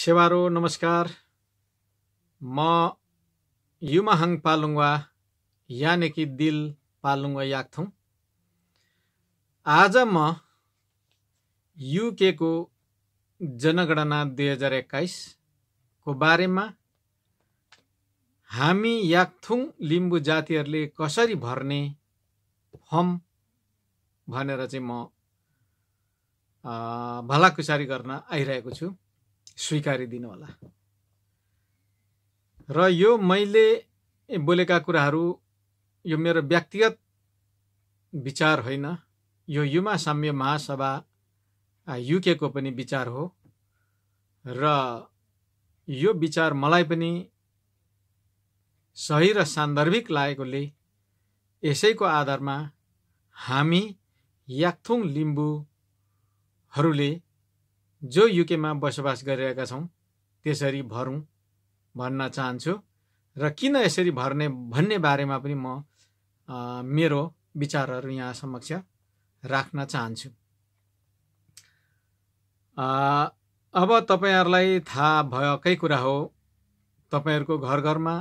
सेवारो नमस्कार म युमाहाङ पालुङ्वा यानि कि दिल पालुङ्वा याक्थौँ आज म युकेको जनगणना दुई हजार एक्काइसको बारेमा हामी याक्थुङ लिम्बू जातिहरूले कसरी भर्ने फर्म भनेर चाहिँ म भलाकुसारी गर्न आइरहेको छु स्वीकारिदिनु होला र यो मैले बोलेका कुराहरू यो मेरो व्यक्तिगत विचार होइन यो युमा साम्य महासभा युकेको पनि विचार हो र यो विचार मलाई पनि सही र सान्दर्भिक लागेकोले यसैको आधारमा हामी याक्थुङ लिम्बूहरूले जो युकेमा बसोबास गरिरहेका छौँ त्यसरी भरौँ भन्न चाहन्छु र किन यसरी भर्ने भन्ने बारेमा पनि म मेरो विचारहरू यहाँ समक्ष राख्न चाहन्छु अब तपाईँहरूलाई थाहा भएकै कुरा हो तपाईँहरूको घर घरमा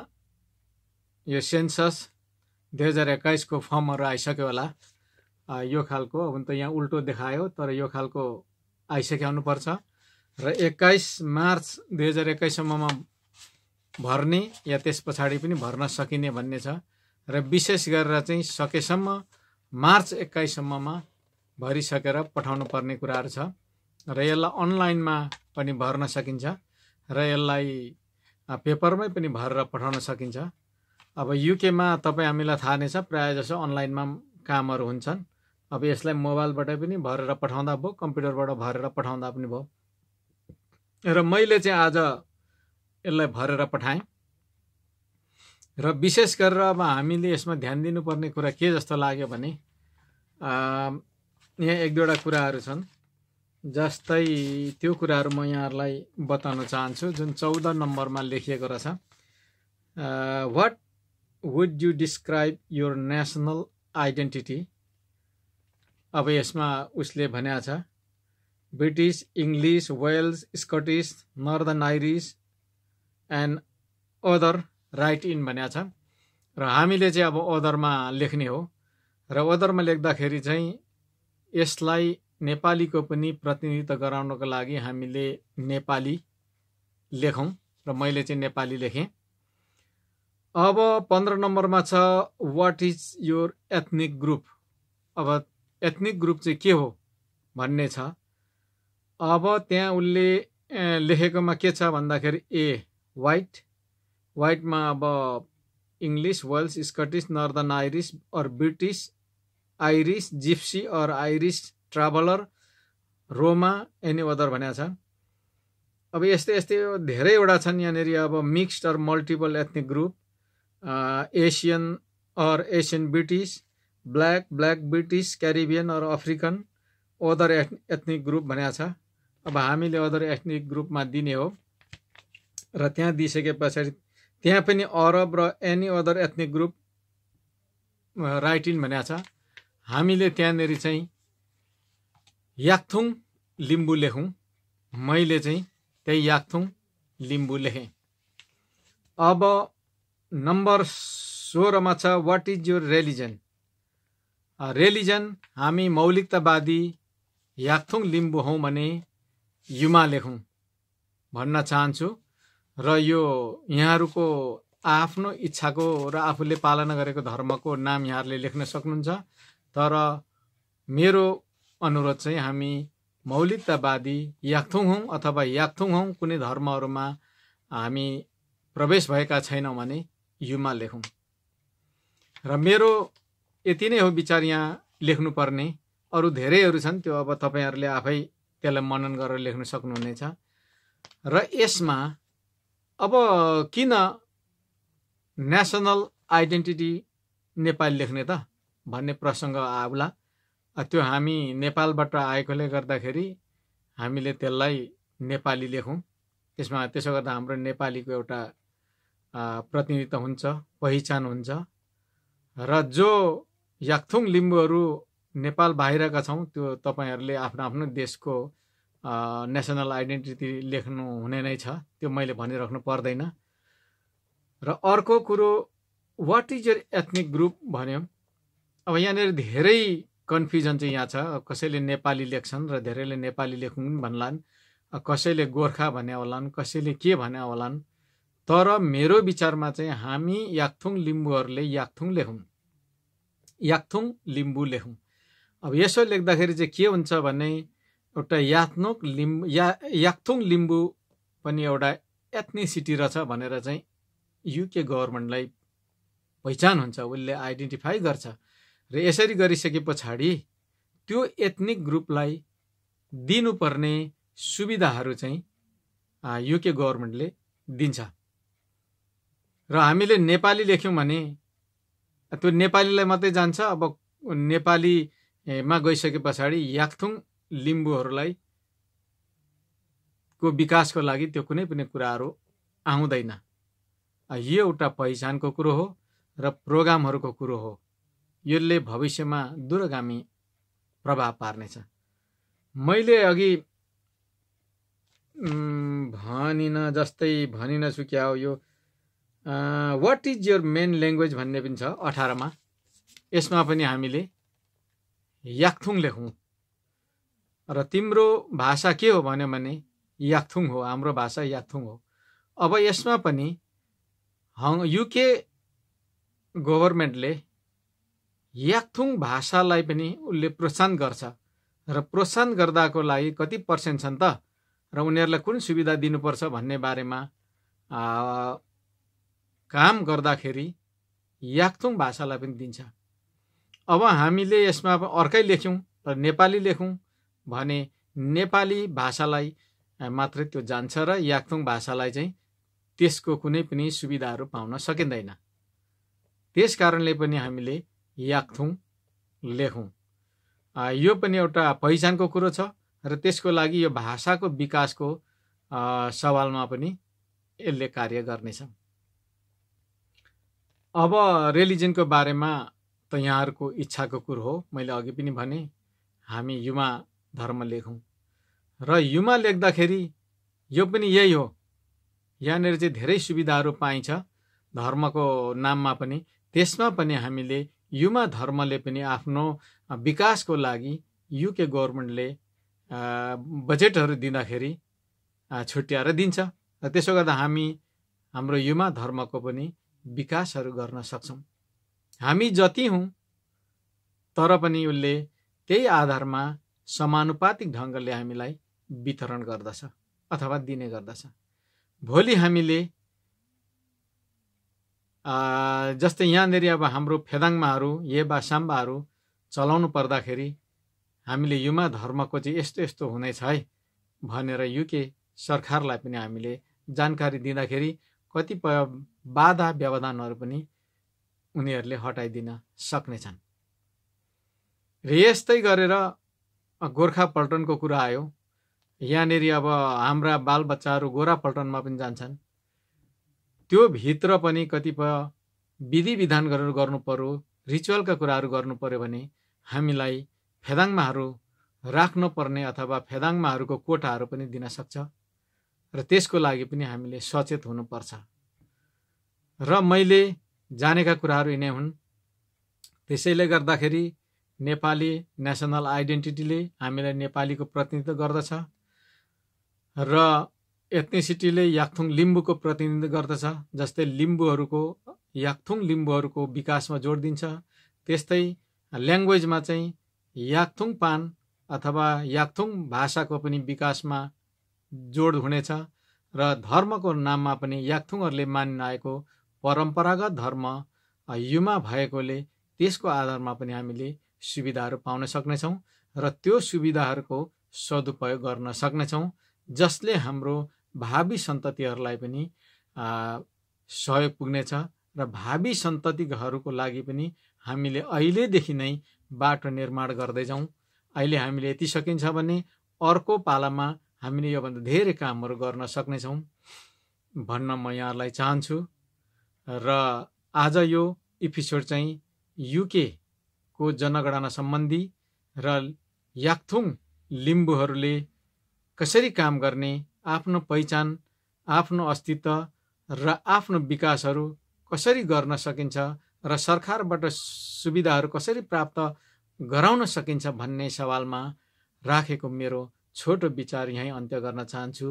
यो सेन्सस दुई हजार एक्काइसको फर्महरू आइसक्यो होला यो खालको हुन त यहाँ उल्टो देखायो तर यो खालको पर्छ र एक्काइस मार्च दुई हजार एक्काइससम्ममा भर्ने या त्यस पछाडि पनि भर्न सकिने भन्ने छ र विशेष गरेर चाहिँ सकेसम्म मार्च एक्काइससम्ममा भरिसकेर पठाउनु पर्ने कुराहरू छ र यसलाई अनलाइनमा पनि भर्न सकिन्छ र यसलाई पेपरमै पनि भरेर पठाउन सकिन्छ अब युकेमा तपाईँ हामीलाई थाहा नै छ प्रायः जसो अनलाइनमा कामहरू हुन्छन् अब यसलाई मोबाइलबाट पनि भरेर पठाउँदा भयो कम्प्युटरबाट भरेर पठाउँदा पनि भयो र मैले चाहिँ आज यसलाई भरेर पठाएँ र विशेष गरेर अब हामीले यसमा ध्यान दिनुपर्ने कुरा के जस्तो लाग्यो भने यहाँ एक दुईवटा कुराहरू छन् जस्तै त्यो कुराहरू म यहाँहरूलाई बताउन चाहन्छु जुन चौध नम्बरमा लेखिएको रहेछ what would you describe your national identity अब यसमा उसले भन्या छ British English Welsh Scottish Northern Irish and other write in भनेको छ र हामीले चाहिँ अब अदरमा लेख्ने हो र अदरमा लेख्दाखेरि चाहिँ यसलाई नेपालीको पनि प्रतिनिधित्व गराउनको लागि हामीले नेपाली लेखौँ र मैले चाहिँ नेपाली लेखेँ अब पन्ध्र नम्बरमा छ what is your ethnic group अब एथनिक ग्रुप चाहिँ के हो भन्ने छ अब त्यहाँ उसले लेखेकोमा के छ भन्दाखेरि ए वाइट वाइटमा अब English Welsh Scottish Northern Irish or British Irish Gypsy or Irish Traveller Roma any other भनेको छ अब यस्तै यस्तै धेरैवटा छन् यहाँनिर अब mixed or multiple ethnic group Asian or Asian British black black British Caribbean or African other eth ethnic group भनेको छ अब हामीले अदर एथनिक ग्रुपमा दिने हो र त्यहाँ दिइसके पछाडि त्यहाँ पनि अरब र any other ethnic group write in भनेको छ हामीले त्यहाँनिर चाहिँ याक्थुङ लिम्बू लेखौँ मैले चाहिँ त्यही याक्थुङ लिम्बू लेखेँ अब नम्बर सोह्रमा छ what is your religion religion हामी मौलिकतावादी याक्थुङ लिम्बू हौँ भने युमा लेखौँ भन्न चाहन्छु र यो यहाँहरूको आफ्नो इच्छाको र आफूले पालना गरेको धर्मको नाम यहाँहरूले लेख्न सक्नुहुन्छ तर मेरो अनुरोध चाहिँ हामी मौलिकतावादी याक्थुङ हौँ अथवा याक्थुङ हौँ कुनै धर्महरूमा हामी प्रवेश भएका छैनौँ भने युमा लेखौँ र मेरो यति नै हो विचार यहाँ लेख्नुपर्ने अरू धेरैहरू छन् त्यो अब तपाईँहरूले आफै त्यसलाई मनन गरेर लेख्न सक्नुहुनेछ र यसमा अब किन नेसनल आइडेन्टिटी नेपाल लेख्ने त भन्ने प्रसङ्ग आउला त्यो हामी नेपालबाट आएकोले गर्दाखेरि हामीले त्यसलाई नेपाली लेखौँ त्यसमा त्यसो गर्दा हाम्रो नेपालीको एउटा प्रतिनिधित्व हुन्छ पहिचान हुन्छ र जो याक्थुङ लिम्बूहरू नेपाल बाहिरका छौँ त्यो तपाईँहरूले आफ्नो आफ्नो देशको नेसनल आइडेन्टिटी लेख्नु हुने नै छ त्यो मैले भनिराख्नु पर्दैन र अर्को कुरो what is your ethnic group भन्यो अब यहाँनिर धेरै कन्फ्युजन चाहिँ यहाँ छ कसैले नेपाली लेख्छन् र धेरैले नेपाली लेखौँ भन्लान् कसैले गोर्खा भने होलान् कसैले के भने होलान् तर मेरो विचारमा चाहिँ हामी याक्थुङ लिम्बूहरूले याक्थुङ लेखौँ याक्थुङ लिम्बु लेखौँ अब यसो लेख्दाखेरि चाहिँ के हुन्छ भने एउटा याथनोक लिम्बु या याक्थुङ लिम्बु पनि एउटा एथनिसिटी रहेछ भनेर चाहिँ युके गभर्मेन्टलाई पहिचान हुन्छ उसले आइडेन्टिफाई गर्छ र यसरी गरिसके पछाडि त्यो एथनिक ग्रुपलाई दिनुपर्ने सुविधाहरू चाहिँ युके गभर्मेन्टले दिन्छ र हामीले नेपाली लेख्यौँ भने त्यो नेपालीलाई मात्रै जान्छ अब नेपालीमा गइसके पछाडि याक्थुङ लिम्बूहरूलाई को विकासको लागि त्यो कुनै पनि कुराहरू आउँदैन यो एउटा पहिचानको कुरो हो र प्रोग्रामहरूको कुरो हो यसले भविष्यमा दूरगामी प्रभाव पार्नेछ मैले अघि भनिन जस्तै भनिन छु हो यो what is your main language भन्ने पनि छ अठारमा यसमा पनि हामीले याक्थुङ लेखौँ र तिम्रो भाषा के हो भन्यो भने याक्थुङ हो हाम्रो भाषा याक्थुङ हो अब यसमा पनि हङ युके गभर्मेन्टले याक्थुङ भाषालाई पनि उसले प्रोत्साहन गर्छ र प्रोत्साहन गर्दाको लागि कति पर्सेन्ट छन् त र उनीहरूलाई कुन सुविधा दिनुपर्छ भन्ने बारेमा काम गर्दाखेरि याक्थुङ भाषालाई पनि दिन्छ अब हामीले यसमा अब अर्कै लेख्यौँ र नेपाली लेखौँ भने नेपाली भाषालाई मात्रै त्यो जान्छ र याक्थुङ भाषालाई चाहिँ त्यसको कुनै पनि सुविधाहरू पाउन सकिँदैन त्यस कारणले पनि हामीले याक्थुङ लेखौँ यो पनि एउटा पहिचानको कुरो छ र त्यसको लागि यो भाषाको विकासको सवालमा पनि यसले कार्य गर्नेछ अब रिलिजनको बारेमा त यहाँहरूको इच्छाको कुरो हो मैले अघि पनि भने हामी युमा धर्म लेखौँ र युमा लेख्दाखेरि यो पनि यही हो यहाँनिर चाहिँ धेरै सुविधाहरू पाइन्छ धर्मको नाममा पनि त्यसमा पनि हामीले युमा धर्मले पनि आफ्नो विकासको लागि युके गभर्मेन्टले बजेटहरू दिँदाखेरि छुट्याएर दिन्छ र त्यसो गर्दा हामी हाम्रो युमा धर्मको पनि विकासहरू गर्न सक्छौँ हामी जति हौँ तर पनि उसले त्यही आधारमा समानुपातिक ढङ्गले हामीलाई वितरण गर्दछ अथवा दिने गर्दछ भोलि हामीले जस्तै यहाँनिर अब हाम्रो फेदाङमाहरू ये बा साम्बाहरू चलाउनु पर्दाखेरि हामीले युमा धर्मको चाहिँ यस्तो यस्तो हुनेछ है भनेर युके सरकारलाई पनि हामीले जानकारी दिँदाखेरि कतिपय बाधा व्यवधानहरू पनि उनीहरूले हटाइदिन सक्नेछन् र यस्तै गरेर गोर्खा पल्टनको कुरा आयो यहाँनिर अब हाम्रा बालबच्चाहरू गोरा पल्टनमा पनि जान्छन् त्यो भित्र पनि कतिपय विधि विधान गरेर गर्नु पर्यो रिचुअलका कुराहरू गर्नु पर्यो भने हामीलाई फेदाङमाहरू राख्नुपर्ने अथवा फेदाङमाहरूको कोटाहरू पनि दिन सक्छ र त्यसको लागि पनि हामीले सचेत हुनुपर्छ र मैले जानेका कुराहरू यिनै हुन् त्यसैले गर्दाखेरि नेपाली नेसनल आइडेन्टिटीले हामीलाई नेपालीको प्रतिनिधित्व गर्दछ र एथनिसिटीले याक्थुङ लिम्बूको प्रतिनिधित्व गर्दछ जस्तै लिम्बूहरूको याक्थुङ लिम्बूहरूको विकासमा जोड दिन्छ त्यस्तै ल्याङ्ग्वेजमा चाहिँ याक्थुङ पान अथवा याक्थुङ भाषाको पनि विकासमा जोड हुनेछ र धर्मको नाममा पनि याक्थुङहरूले मानिन आएको परम्परागत धर्म युमा भएकोले त्यसको आधारमा पनि हामीले सुविधाहरू पाउन सक्नेछौँ र त्यो सुविधाहरूको सदुपयोग गर्न सक्नेछौँ जसले हाम्रो भावी सन्ततिहरूलाई पनि सहयोग पुग्नेछ र भावी सन्ततिहरूको लागि पनि हामीले अहिलेदेखि नै बाटो निर्माण गर्दैछौँ अहिले हामीले यति सकिन्छ भने अर्को पालामा हामीले योभन्दा धेरै कामहरू गर्न सक्नेछौँ भन्न म यहाँहरूलाई चाहन्छु र आज यो एपिसोड चाहिँ युकेको जनगणना सम्बन्धी र याक्थुङ लिम्बूहरूले कसरी काम गर्ने आफ्नो पहिचान आफ्नो अस्तित्व र आफ्नो विकासहरू कसरी गर्न सकिन्छ र सरकारबाट सुविधाहरू कसरी प्राप्त गराउन सकिन्छ भन्ने सवालमा राखेको मेरो छोटो विचार यहीँ अन्त्य गर्न चाहन्छु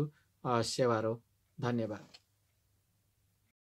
सेवारो धन्यवाद